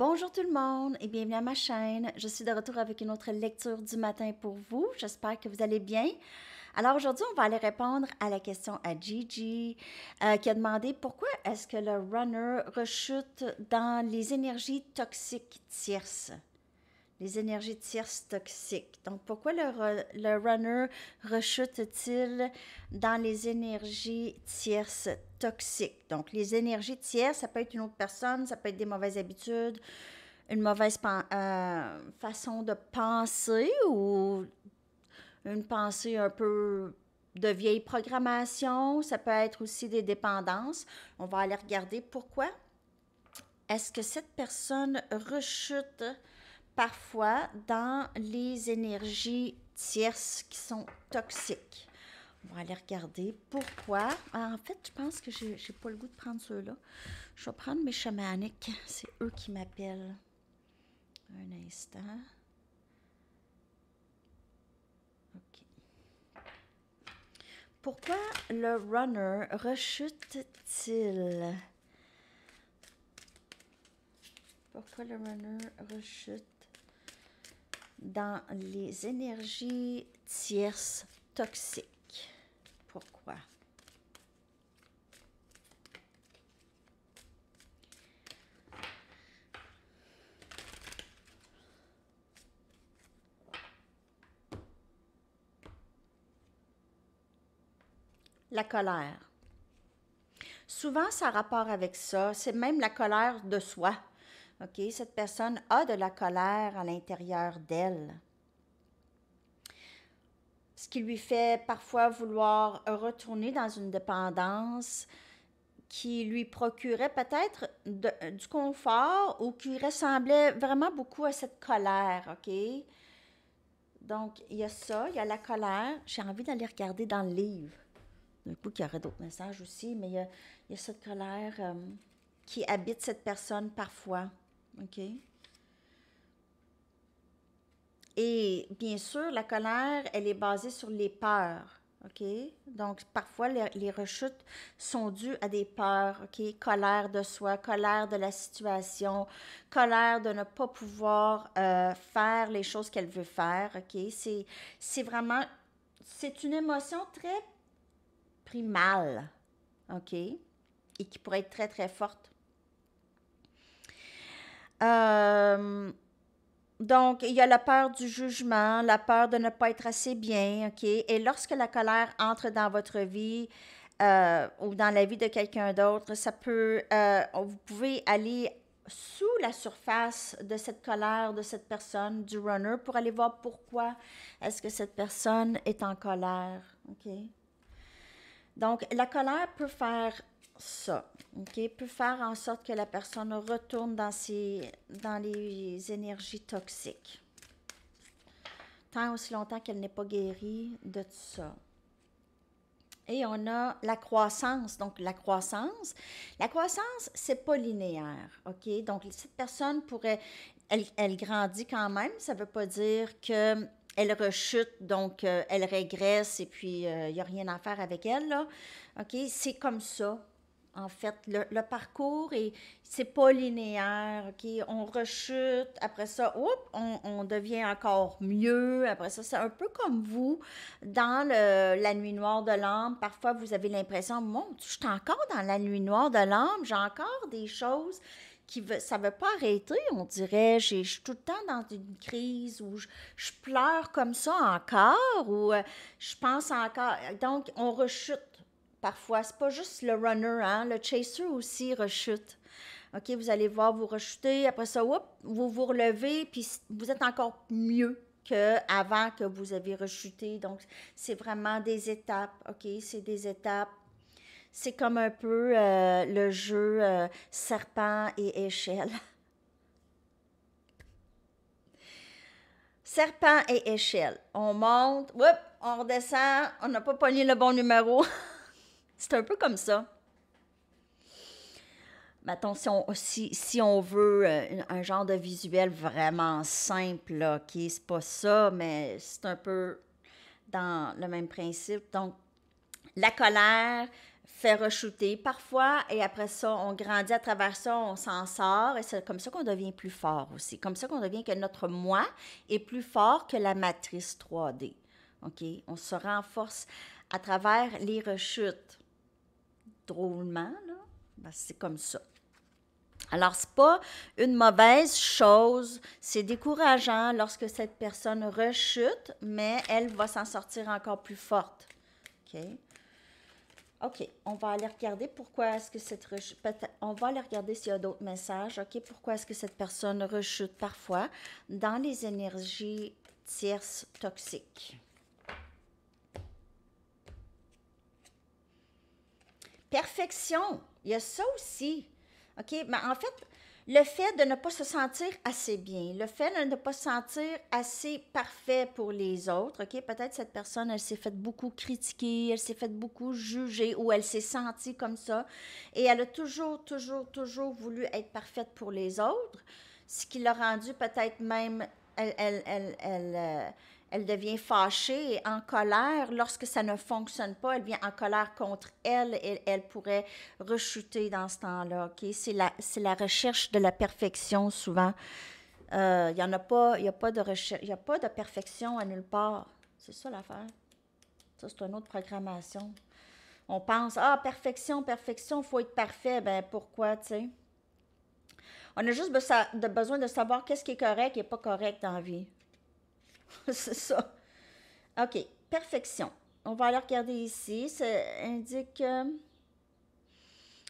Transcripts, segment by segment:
Bonjour tout le monde et bienvenue à ma chaîne. Je suis de retour avec une autre lecture du matin pour vous. J'espère que vous allez bien. Alors aujourd'hui, on va aller répondre à la question à Gigi euh, qui a demandé pourquoi est-ce que le runner rechute dans les énergies toxiques tierces les énergies tierces toxiques. Donc, pourquoi le, runner rechute-t-il dans les énergies tierces toxiques? Donc, les énergies tierces, ça peut être une autre personne, ça peut être des mauvaises habitudes, une mauvaise euh, façon de penser ou une pensée un peu de vieille programmation. Ça peut être aussi des dépendances. On va aller regarder pourquoi. Est-ce que cette personne rechute parfois dans les énergies tierces qui sont toxiques. On va aller regarder pourquoi. Ah, en fait, je pense que j'ai n'ai pas le goût de prendre ceux-là. Je vais prendre mes chamaniques. C'est eux qui m'appellent. Un instant. OK. Pourquoi le runner rechute-t-il? Pourquoi le runner rechute dans les énergies tierces toxiques. Pourquoi? La colère. Souvent, ça rapport avec ça. C'est même la colère de soi cette personne a de la colère à l'intérieur d'elle. Ce qui lui fait parfois vouloir retourner dans une dépendance qui lui procurait peut-être du confort ou qui ressemblait vraiment beaucoup à cette colère, Donc, il y a ça, il y a la colère. J'ai envie d'aller regarder dans le livre. Du coup, il y aurait d'autres messages aussi, mais il y a, cette colère euh, qui habite cette personne parfois. OK? Et bien sûr, la colère, elle est basée sur les peurs. OK? Donc, parfois, les, rechutes sont dues à des peurs, OK? Colère de soi, colère de la situation, colère de ne pas pouvoir euh, faire les choses qu'elle veut faire, OK? C'est vraiment... C'est une émotion très primale, OK? Et qui pourrait être très, très forte euh, donc, il y a la peur du jugement, la peur de ne pas être assez bien, OK? Et lorsque la colère entre dans votre vie euh, ou dans la vie de quelqu'un d'autre, ça peut, euh, vous pouvez aller sous la surface de cette colère de cette personne, du runner, pour aller voir pourquoi est-ce que cette personne est en colère, OK? Donc, la colère peut faire ça. Peut faire en sorte que la personne retourne dans, dans les énergies toxiques. Tant aussi longtemps qu'elle n'est pas guérie de tout ça. Et on a la croissance. Donc, la croissance, la croissance, c'est pas linéaire, OK? Donc, cette personne pourrait, elle, elle grandit quand même. Ça ne veut pas dire qu'elle rechute, donc euh, elle régresse et puis il euh, n'y a rien à faire avec elle, là. OK? C'est comme ça, en fait. Le, parcours, et c'est pas linéaire, On rechute, après ça, on, devient encore mieux, après ça, c'est un peu comme vous, dans la nuit noire de l'âme, parfois vous avez l'impression, mon, je suis encore dans la nuit noire de l'âme, j'ai encore des choses qui ça ne veut pas arrêter, on dirait. Je suis tout le temps dans une crise où je, je pleure comme ça encore, ou euh, je pense encore. Donc, on rechute Parfois, c'est pas juste le runner, hein, le chaser aussi rechute. OK, vous allez voir, vous rechutez, après ça, vous vous relevez, puis vous êtes encore mieux qu'avant que vous avez rechuté. Donc, c'est vraiment des étapes, OK? C'est des étapes. C'est comme un peu euh, le jeu euh, serpent et échelle. serpent et échelle. On monte, whoop, on redescend, on n'a pas pogné le bon numéro. C'est un peu comme ça. Mais attention, si, on veut euh, un, genre de visuel vraiment simple, OK, c'est pas ça, mais c'est un peu dans le même principe. Donc, la colère, fait rechuter parfois et après ça, on grandit à travers ça, on s'en sort et c'est comme ça qu'on devient plus fort aussi. Comme ça qu'on devient que notre moi est plus fort que la matrice 3D. OK? On se renforce à travers les rechutes. Ben, c'est comme ça. Alors, ce n'est pas une mauvaise chose, c'est décourageant lorsque cette personne rechute, mais elle va s'en sortir encore plus forte. OK? OK, on va aller regarder pourquoi est-ce que cette rechute... On va aller regarder s'il y a d'autres messages. OK, pourquoi est-ce que cette personne rechute parfois dans les énergies tierces toxiques? Perfection, il y a ça aussi. OK? Mais en fait, le fait de ne pas se sentir assez bien, le fait de ne pas se sentir assez parfait pour les autres, OK? Peut-être cette personne, elle s'est faite beaucoup critiquer, elle s'est faite beaucoup juger ou elle s'est sentie comme ça et elle a toujours, toujours, toujours voulu être parfaite pour les autres, ce qui l'a rendue peut-être même, elle, elle, elle, elle euh, elle devient fâchée et en colère. Lorsque ça ne fonctionne pas, elle vient en colère contre elle et elle pourrait rechuter dans ce temps-là. C'est la, recherche de la perfection souvent. Il euh, n'y en a pas, il a de recherche, il a pas de perfection à nulle part. C'est ça l'affaire. Ça, c'est une autre programmation. On pense, ah, perfection, perfection, il faut être parfait. Ben pourquoi, tu sais? On a juste besoin de savoir qu'est-ce qui est correct et pas correct dans la vie. c'est ça. OK, perfection. On va aller regarder ici. Ça indique euh,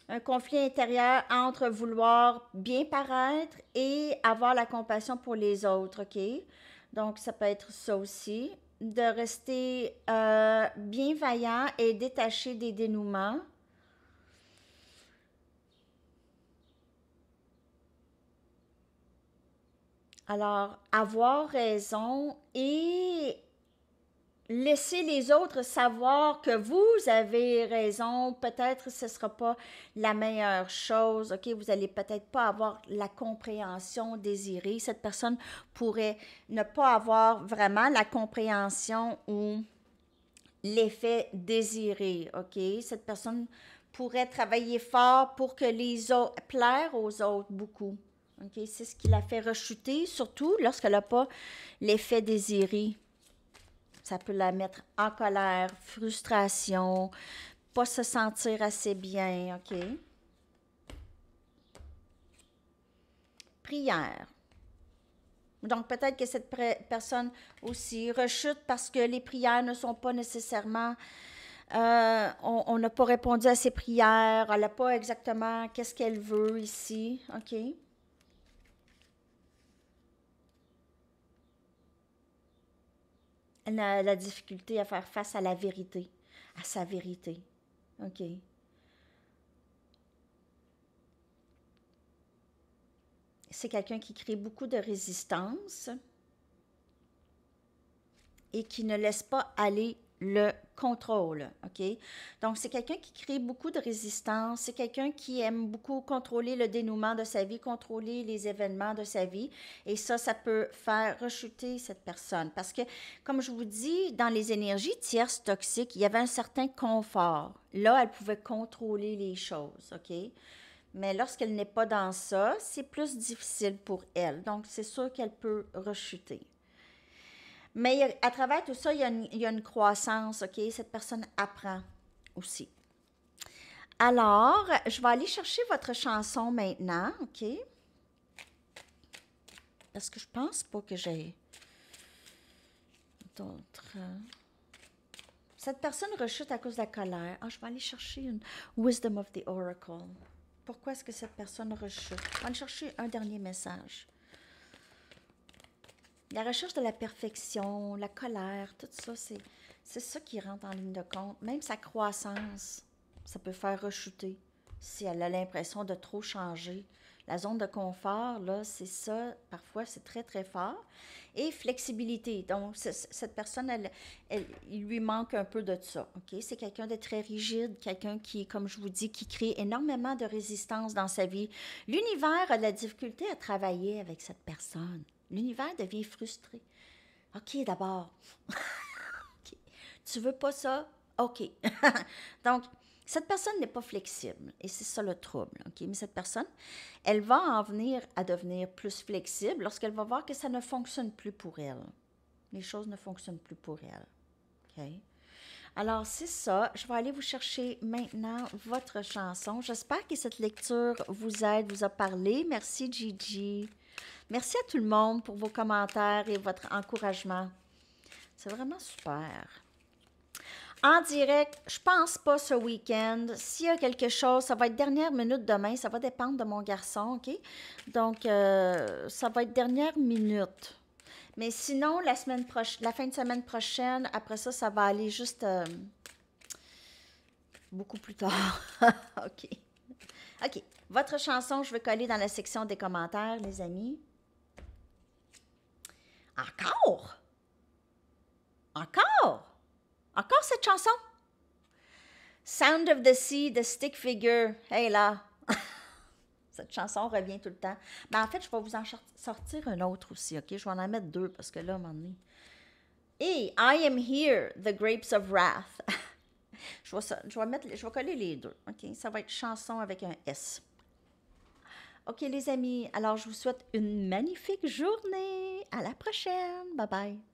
un conflit intérieur entre vouloir bien paraître et avoir la compassion pour les autres, OK? Donc, ça peut être ça aussi. De rester euh, bienveillant et détaché des dénouements. Alors, avoir raison et laisser les autres savoir que vous avez raison, peut-être ce ne sera pas la meilleure chose, ok? Vous n'allez peut-être pas avoir la compréhension désirée. Cette personne pourrait ne pas avoir vraiment la compréhension ou l'effet désiré, ok? Cette personne pourrait travailler fort pour que les autres, plaire aux autres beaucoup, c'est ce qui la fait rechuter, surtout lorsqu'elle n'a pas l'effet désiré. Ça peut la mettre en colère, frustration, pas se sentir assez bien, OK? Prière. Donc, peut-être que cette personne aussi rechute parce que les prières ne sont pas nécessairement... Euh, on n'a pas répondu à ses prières, elle n'a pas exactement qu'est-ce qu'elle veut ici, OK? Elle a la, difficulté à faire face à la vérité, à sa vérité. OK. C'est quelqu'un qui crée beaucoup de résistance et qui ne laisse pas aller le contrôle, OK? Donc, c'est quelqu'un qui crée beaucoup de résistance, c'est quelqu'un qui aime beaucoup contrôler le dénouement de sa vie, contrôler les événements de sa vie, et ça, ça peut faire rechuter cette personne. Parce que, comme je vous dis, dans les énergies tierces toxiques, il y avait un certain confort. Là, elle pouvait contrôler les choses, OK? Mais lorsqu'elle n'est pas dans ça, c'est plus difficile pour elle. Donc, c'est sûr qu'elle peut rechuter. Mais à travers tout ça, il y, a une, croissance, OK? Cette personne apprend aussi. Alors, je vais aller chercher votre chanson maintenant, OK? Parce que je pense pas que j'ai d'autres. Cette personne rechute à cause de la colère. Ah, je vais aller chercher une Wisdom of the Oracle. Pourquoi est-ce que cette personne rechute? Je vais aller chercher un dernier message la recherche de la perfection, la colère, tout ça, c'est ça qui rentre en ligne de compte. Même sa croissance, ça peut faire rechuter si elle a l'impression de trop changer. La zone de confort, là, c'est ça, parfois, c'est très, très fort. Et flexibilité. Donc, cette personne, elle, il lui manque un peu de ça. OK? C'est quelqu'un de très rigide, quelqu'un qui, comme je vous dis, qui crée énormément de résistance dans sa vie. L'univers a de la difficulté à travailler avec cette personne. L'univers devient frustré. OK, d'abord. okay. Tu veux pas ça? OK. Donc, cette personne n'est pas flexible et c'est ça le trouble. OK? Mais cette personne, elle va en venir à devenir plus flexible lorsqu'elle va voir que ça ne fonctionne plus pour elle. Les choses ne fonctionnent plus pour elle. OK? Alors, c'est ça. Je vais aller vous chercher maintenant votre chanson. J'espère que cette lecture vous aide, vous a parlé. Merci, Gigi. Merci à tout le monde pour vos commentaires et votre encouragement. C'est vraiment super. En direct, je pense pas ce week-end. S'il y a quelque chose, ça va être dernière minute demain. Ça va dépendre de mon garçon, OK? Donc, euh, ça va être dernière minute. Mais sinon, la, semaine prochaine, la fin de semaine prochaine, après ça, ça va aller juste euh, beaucoup plus tard. OK. OK. Votre chanson, je vais coller dans la section des commentaires, les amis. Encore? Encore? Encore cette chanson? Sound of the Sea the Stick Figure. Hey là! cette chanson revient tout le temps. Mais ben, en fait, je vais vous en sortir une autre aussi, OK? Je vais en mettre deux parce que là, à Et I Am Here, The Grapes of Wrath. je, mettre, je vais coller les deux, OK? Ça va être chanson avec un S. OK, les amis, alors je vous souhaite une magnifique journée à la prochaine. Bye bye.